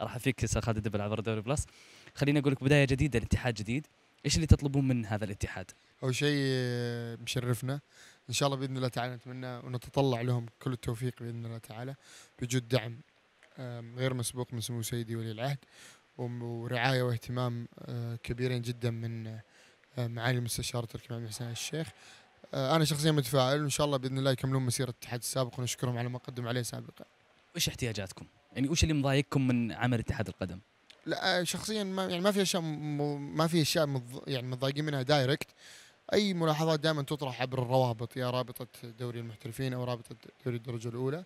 راح استاذ خالد الدبل عبر دوري بلس خليني اقول لك بدايه جديده لاتحاد جديد ايش اللي تطلبون من هذا الاتحاد اول شيء آه، مشرفنا ان شاء الله باذن الله تعالى نتمنى ونتطلع لهم كل التوفيق باذن الله تعالى بوجود دعم غير مسبوق من سمو سيدي ولي العهد ورعايه واهتمام آه، كبيرين جدا من آه، معالي المستشار تركي محمد حسين الشيخ انا شخصيا متفائل وان شاء الله باذن الله يكملون مسيره الاتحاد السابق ونشكرهم على ما قدم عليه سابقا. وش احتياجاتكم؟ يعني وش اللي مضايقكم من عمل اتحاد القدم؟ لا شخصيا ما يعني ما في اشياء ما في اشياء يعني متضايقين منها دايركت اي ملاحظات دائما تطرح عبر الروابط يا رابطه دوري المحترفين او رابطه دوري الدرجه الاولى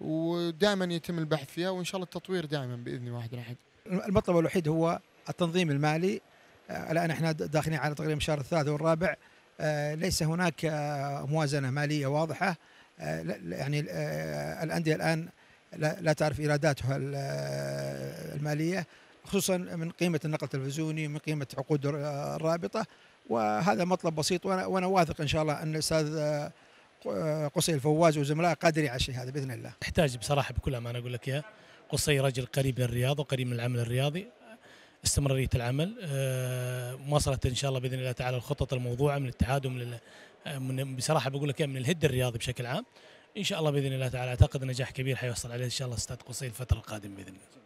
ودائما يتم البحث فيها وان شاء الله التطوير دائما باذن واحد احد. المطلب الوحيد هو التنظيم المالي آه، الان احنا داخلين على تقريبا شهر الثالث والرابع آه، ليس هناك آه، موازنه ماليه واضحه يعني الانديه الان لا تعرف ايراداتها الماليه خصوصا من قيمه النقل التلفزيوني من قيمه عقود الرابطه وهذا مطلب بسيط وانا, وأنا واثق ان شاء الله ان الاستاذ آه، قصي الفواز وزملائه قادر على الشيء هذا باذن الله. تحتاج بصراحه بكل امانه اقول لك اياها قصي رجل قريب من الرياض وقريب من العمل الرياضي استمراريه العمل مواصله ان شاء الله باذن الله تعالى الخطط الموضوعه من الاتحاد ومن آه، بصراحه بقول لك من الهد الرياضي بشكل عام ان شاء الله باذن الله تعالى اعتقد نجاح كبير حيحصل عليه ان شاء الله استاذ قصي الفتره القادمه باذن الله.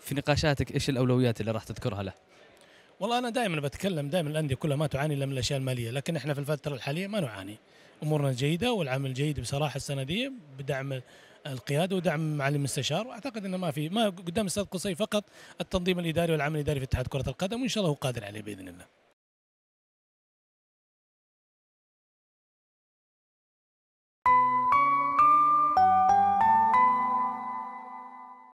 في نقاشاتك ايش الاولويات اللي راح تذكرها له؟ والله انا دائما بتكلم دائما الانديه كلها ما تعاني الا من الاشياء الماليه لكن احنا في الفتره الحاليه ما نعاني امورنا جيده والعمل جيد بصراحه السنه دي بدعم القياده ودعم معالي المستشار واعتقد انه ما في ما قدام الاستاذ قصي فقط التنظيم الاداري والعمل الاداري في اتحاد كره القدم وان شاء الله هو قادر عليه باذن الله.